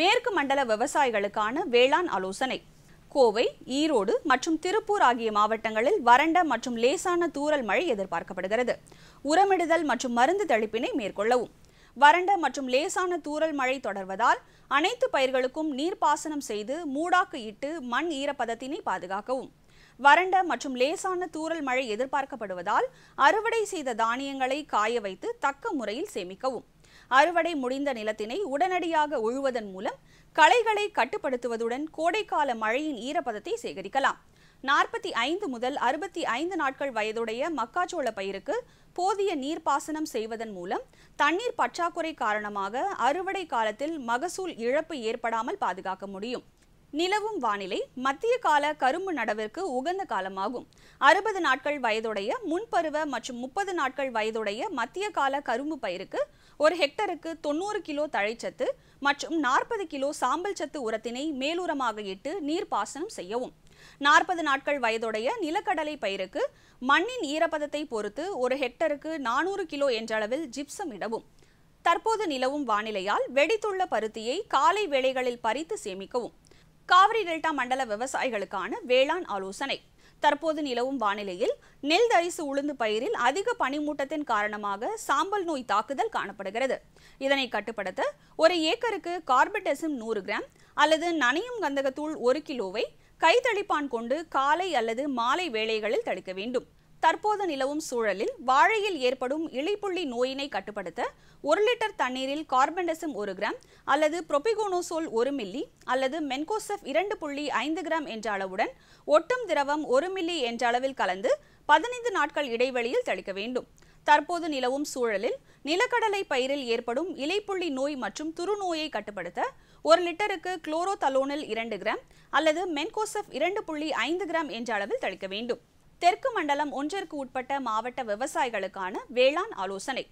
மேற்கு மண்டல விவசாயிகளுக்கான வேளாண் ஆலோசனை கோவை ஈரோடு மற்றும் திருப்பூர் ஆகிய மாவட்டங்களில் வறண்ட மற்றும் லேசான தூரல் மழை எதிர்பார்க்கப்படுகிறது உரமிடுதல் மற்றும் மருந்து தெளிப்பினை மேற்கொள்ளவும் வறண்ட மற்றும் லேசான தூரல் மழை தொடர்வதால் அனைத்து பயிர்களுக்கும் நீர்ப்பாசனம் செய்து மூடாக்கு இட்டு மண் ஈரப்பதத்தினை பாதுகாக்கவும் வறண்ட மற்றும் லேசான தூரல் மழை எதிர்பார்க்கப்படுவதால் அறுவடை செய்த தானியங்களை காய வைத்து தக்க முறையில் சேமிக்கவும் அறுவடை முடிந்த நிலத்தினை உடனடியாக உழுவதன் மூலம் களைகளை கட்டுப்படுத்துவதுடன் கோடைக்கால மழையின் ஈரப்பதத்தை சேகரிக்கலாம் நாற்பத்தி ஐந்து முதல் அறுபத்தி ஐந்து நாட்கள் வயதுடைய மக்காச்சோள பயிருக்கு போதிய நீர்ப்பாசனம் செய்வதன் மூலம் தண்ணீர் பற்றாக்குறை காரணமாக அறுவடை காலத்தில் மகசூல் இழப்பு ஏற்படாமல் பாதுகாக்க முடியும் நிலவும் வானிலை மத்திய கால கரும்பு நடவிற்கு உகந்த காலமாகும் அறுபது நாட்கள் வயதுடைய முன்பருவ மற்றும் முப்பது நாட்கள் வயதுடைய மத்திய கால கரும்பு பயிருக்கு ஒரு ஹெக்டருக்கு தொண்ணூறு கிலோ தழைச்சத்து மற்றும் நாற்பது கிலோ சாம்பல் சத்து உரத்தினை மேலுரமாக இட்டு நீர்ப்பாசனம் செய்யவும் நாற்பது நாட்கள் வயதுடைய நிலக்கடலை பயிருக்கு மண்ணின் ஈரப்பதத்தை பொறுத்து ஒரு ஹெக்டருக்கு நானூறு கிலோ என்ற அளவில் ஜிப்சம் இடவும் தற்போது நிலவும் வானிலையால் வெடித்துள்ள பருத்தியை காலை வேளைகளில் பறித்து சேமிக்கவும் காவிரி டெல்டா மண்டல விவசாயிகளுக்கான வேளாண் ஆலோசனை தற்போது நிலவும் வானிலையில் நெல் தரிசு உளுந்து பயிரில் அதிக பனிமூட்டத்தின் காரணமாக சாம்பல் நோய் தாக்குதல் காணப்படுகிறது இதனை கட்டுப்படுத்த ஒரு ஏக்கருக்கு கார்படெசிம் நூறு கிராம் அல்லது நனையும் கந்தகத்தூள் ஒரு கிலோவை கைத்தளிப்பான் கொண்டு காலை அல்லது மாலை வேளைகளில் தடுக்க வேண்டும் தற்போது நிலவும் சூழலில் வாழையில் ஏற்படும் இலைப்புள்ளி நோயினை கட்டுப்படுத்த ஒரு லிட்டர் தண்ணீரில் கார்பன்டசம் ஒரு கிராம் அல்லது புரொபிகோனோசோல் ஒரு மில்லி அல்லது மென்கோசெஃப் இரண்டு புள்ளி ஐந்து கிராம் என்ற அளவுடன் ஒட்டும் திரவம் ஒரு மில்லி என்ற அளவில் கலந்து பதினைந்து நாட்கள் இடைவெளியில் தெளிக்க வேண்டும் தற்போது நிலவும் சூழலில் நிலக்கடலை பயிரில் ஏற்படும் இலைப்புள்ளி நோய் மற்றும் துருநோயை கட்டுப்படுத்த ஒரு லிட்டருக்கு குளோரோதலோனில் இரண்டு கிராம் அல்லது மென்கோசெஃப் இரண்டு புள்ளி ஐந்து கிராம் என்ற அளவில் தெளிக்க வேண்டும் தெற்கு மண்டலம் ஒன்றிற்கு உட்பட்ட மாவட்ட விவசாயிகளுக்கான வேளாண் ஆலோசனை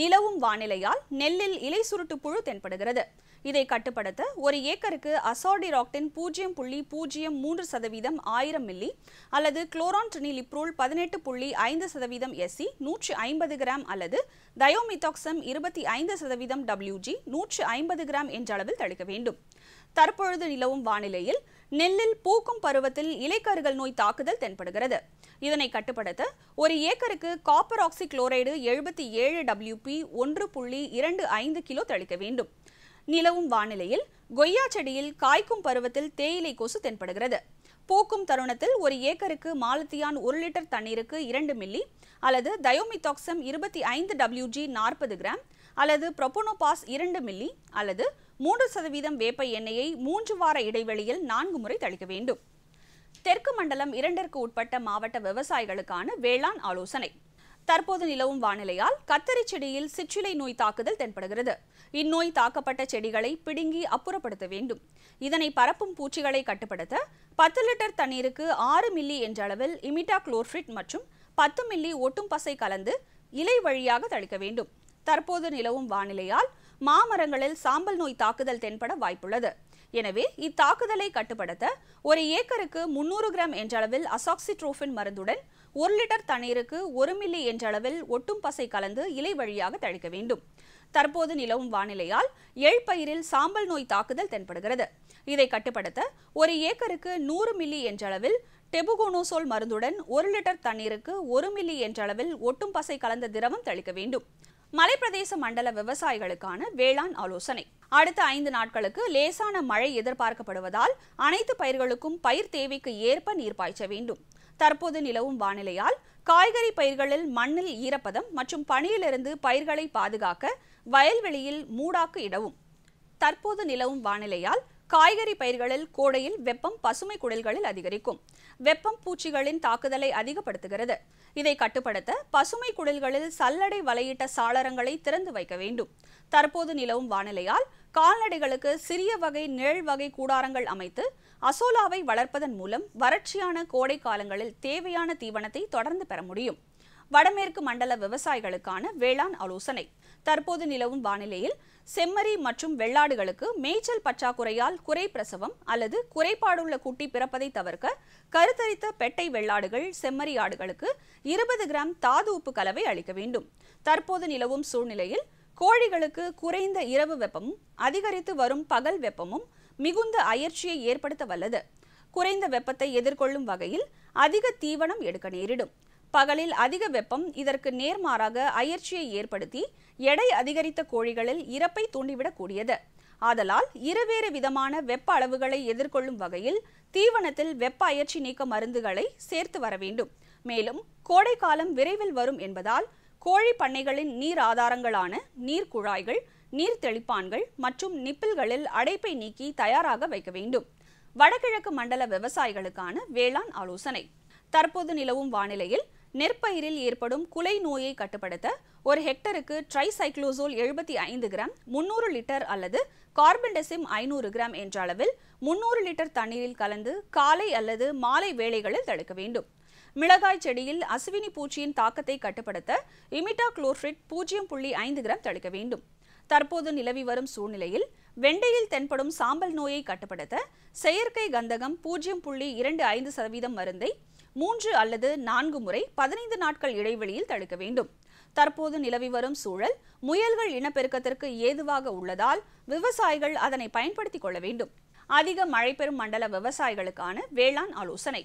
நிலவும் வானிலையால் நெல்லில் இலை சுருட்டு புழு தென்படுகிறது இதை கட்டுப்படுத்த ஒரு ஏக்கருக்கு அசோடிராக்டின் பூஜ்ஜியம் புள்ளி பூஜ்ஜியம் மூன்று சதவீதம் ஆயிரம் மில்லி அல்லது குளோரான் லிப்ரோல் பதினெட்டு புள்ளி ஐந்து சதவீதம் எஸ்சி நூற்றி ஐம்பது கிராம் அல்லது தயோமிதாக்சம் இருபத்தி ஐந்து சதவீதம் டபிள்யூஜி நூற்று ஐம்பது கிராம் என்ற அளவில் தடுக்க வேண்டும் தற்பொழுது நிலவும் வானிலையில் நெல்லில் பூக்கும் பருவத்தில் இலைக்கருகள் நோய் தாக்குதல் தென்படுகிறது இதனை கட்டுப்படுத்த ஒரு ஏக்கருக்கு காப்பர் ஆக்சி குளோரைடு எழுபத்தி ஏழு டபிள்யூபி ஒன்று புள்ளி இரண்டு ஐந்து கிலோ தெளிக்க வேண்டும் நிலவும் வானிலையில் கொய்யா செடியில் காய்க்கும் பருவத்தில் தேயிலை கொசு தென்படுகிறது பூக்கும் தருணத்தில் ஒரு ஏக்கருக்கு மாலத்தியான் ஒரு லிட்டர் தண்ணீருக்கு இரண்டு மில்லி அல்லது தயோமிதாக்சம் இருபத்தி ஐந்து டபிள்யூஜி நாற்பது கிராம் அல்லது ப்ரொபோனோபாஸ் இரண்டு மில்லி அல்லது மூன்று சதவீதம் வேப்ப எண்ணெயை மூன்று வார இடைவெளியில் நான்கு முறை தெளிக்க வேண்டும் தெற்கு மண்டலம் இரண்டிற்கு உட்பட்ட மாவட்ட விவசாயிகளுக்கான வேளாண் ஆலோசனை தற்போது நிலவும் வானிலையால் கத்தரி செடியில் சிற்றிலை நோய் தாக்குதல் தென்படுகிறது இந்நோய் தாக்கப்பட்ட செடிகளை பிடுங்கி அப்புறப்படுத்த வேண்டும் இதனை பரப்பும் பூச்சிகளை கட்டுப்படுத்த பத்து லிட்டர் தண்ணீருக்கு ஆறு மில்லி என்ற அளவில் இமிட்டா குளோர்ஃபிட் மற்றும் பத்து மில்லி ஒட்டும் பசை கலந்து இலை வழியாக தளிக்க வேண்டும் தற்போது நிலவும் வானிலையால் மாமரங்களில் சாம்பல் நோய் தாக்குதல் தென்பட வாய்ப்புள்ளது எனவே இத்தாக்குதலை கட்டுப்படுத்த ஒரு ஏக்கருக்கு முன்னூறு கிராம் என்ற அளவில் அசாக்சிட்ரோஃபின் மருந்துடன் ஒரு லிட்டர் தண்ணீருக்கு ஒரு மில்லி என்றளவில் ஒட்டும் பசை கலந்து இலை வழியாக தழிக்க வேண்டும் தற்போது நிலவும் வானிலையால் எழ்பயிரில் சாம்பல் நோய் தாக்குதல் தென்படுகிறது இதை கட்டுப்படுத்த ஒரு ஏக்கருக்கு நூறு மில்லி என்றளவில் டெபுகோனோசோல் மருந்துடன் ஒரு லிட்டர் தண்ணீருக்கு ஒரு மில்லி என்ற அளவில் ஒட்டும் பசை கலந்த திரவம் தெளிக்க வேண்டும் மலைப்பிரதேச மண்டல விவசாயிகளுக்கான வேளாண் ஆலோசனை அடுத்த ஐந்து நாட்களுக்கு லேசான மழை எதிர்பார்க்கப்படுவதால் அனைத்து பயிர்களுக்கும் பயிர் தேவைக்கு ஏற்ப நீர் பாய்ச்ச வேண்டும் தற்போது நிலவும் வானிலையால் காய்கறி பயிர்களில் மண்ணில் ஈரப்பதம் மற்றும் பனியிலிருந்து பயிர்களை பாதுகாக்க வயல்வெளியில் மூடாக்கு இடவும் தற்போது நிலவும் வானிலையால் காய்கறி பயிர்களில் கோடையில் வெப்பம் பசுமை குடல்களில் அதிகரிக்கும் வெப்பம் பூச்சிகளின் தாக்குதலை அதிகப்படுத்துகிறது இதை கட்டுப்படுத்த பசுமை குடல்களில் சல்லடை வலையிட்ட சாளரங்களை திறந்து வைக்க வேண்டும் தற்போது நிலவும் வானிலையால் கால்நடைகளுக்கு சிறிய வகை நிழல் வகை கூடாரங்கள் அமைத்து அசோலாவை வளர்ப்பதன் மூலம் வறட்சியான கோடை காலங்களில் தேவையான தீவனத்தை தொடர்ந்து பெற முடியும் வடமேற்கு மண்டல விவசாயிகளுக்கான வேளாண் ஆலோசனை தற்போது நிலவும் வானிலையில் செம்மறி மற்றும் வெள்ளாடுகளுக்கு மேய்ச்சல் பற்றாக்குறையால் குறை பிரசவம் அல்லது குறைபாடுள்ள குட்டி பிறப்பதை தவிர்க்க கருத்தரித்த பெட்டை வெள்ளாடுகள் செம்மறி ஆடுகளுக்கு இருபது கிராம் தாது உப்பு கலவை அளிக்க வேண்டும் தற்போது நிலவும் சூழ்நிலையில் கோழிகளுக்கு குறைந்த இரவு வெப்பமும் அதிகரித்து வரும் பகல் வெப்பமும் மிகுந்த அயற்சியை ஏற்படுத்த வல்லது குறைந்த வெப்பத்தை எதிர்கொள்ளும் வகையில் அதிக தீவனம் எடுக்க நேரிடும் பகலில் அதிக வெப்பம் இதற்கு நேர்மாறாக அயற்சியை ஏற்படுத்தி எடை அதிகரித்த கோழிகளில் இறப்பை தூண்டிவிடக்கூடியது ஆதலால் இருவேறு விதமான வெப்ப அளவுகளை எதிர்கொள்ளும் வகையில் தீவனத்தில் வெப்ப அயற்சி நீக்க மருந்துகளை சேர்த்து வர வேண்டும் மேலும் கோடை காலம் விரைவில் வரும் என்பதால் கோழி பண்ணைகளின் நீர் ஆதாரங்களான நீர் குழாய்கள் நீர் தெளிப்பான்கள் மற்றும் நிப்பில்களில் அடைப்பை நீக்கி தயாராக வைக்க வேண்டும் வடகிழக்கு மண்டல விவசாயிகளுக்கான வேளாண் ஆலோசனை தற்போது நிலவும் வானிலையில் நெற்பயிரில் ஏற்படும் குலை நோயை கட்டுப்படுத்த ஒரு ஹெக்டருக்கு ட்ரைசைக்ளோசோல் எழுபத்தி ஐந்து கிராம் முன்னூறு லிட்டர் அல்லது கார்பன்டெசிம் ஐநூறு கிராம் என்ற அளவில் முன்னூறு லிட்டர் தண்ணீரில் கலந்து காலை அல்லது மாலை வேளைகளில் தடுக்க வேண்டும் மிளகாய் செடியில் அசுவினி பூச்சியின் தாக்கத்தை கட்டுப்படுத்த இமிட்டா குளோர்ஃபிட் பூஜ்ஜியம் புள்ளி ஐந்து கிராம் தடுக்க வேண்டும் தற்போது நிலவி வரும் சூழ்நிலையில் வெண்டையில் தென்படும் சாம்பல் நோயை கட்டுப்படுத்த செயற்கை கந்தகம் பூஜ்ஜியம் புள்ளி இரண்டு ஐந்து சதவீதம் மருந்தை மூன்று அல்லது நான்கு முறை பதினைந்து நாட்கள் இடைவெளியில் தடுக்க வேண்டும் தற்போது நிலவி வரும் சூழல் முயல்கள் இனப்பெருக்கத்திற்கு ஏதுவாக உள்ளதால் விவசாயிகள் அதனை பயன்படுத்திக் கொள்ள வேண்டும் அதிக மழை பெறும் மண்டல விவசாயிகளுக்கான வேளாண் ஆலோசனை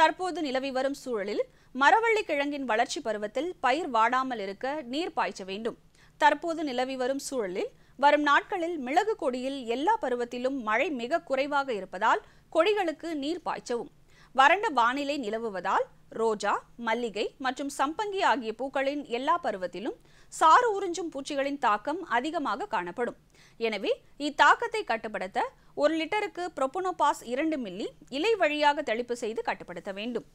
தற்போது நிலவி வரும் சூழலில் மரவள்ளி கிழங்கின் வளர்ச்சி பருவத்தில் பயிர் வாடாமல் இருக்க நீர் பாய்ச்ச வேண்டும் தற்போது நிலவி வரும் சூழலில் வரும் நாட்களில் மிளகு கொடியில் எல்லா பருவத்திலும் மழை மிக குறைவாக இருப்பதால் கொடிகளுக்கு நீர் பாய்ச்சவும் வறண்ட வானிலை நிலவுவதால் ரோஜா மல்லிகை மற்றும் சம்பங்கி ஆகிய பூக்களின் எல்லா பருவத்திலும் சாறு உறிஞ்சும் பூச்சிகளின் தாக்கம் அதிகமாக காணப்படும் எனவே இத்தாக்கத்தை கட்டுப்படுத்த ஒரு லிட்டருக்கு புரோபோனோபாஸ் இரண்டு மில்லி இலை வழியாக தெளிப்பு செய்து கட்டுப்படுத்த வேண்டும்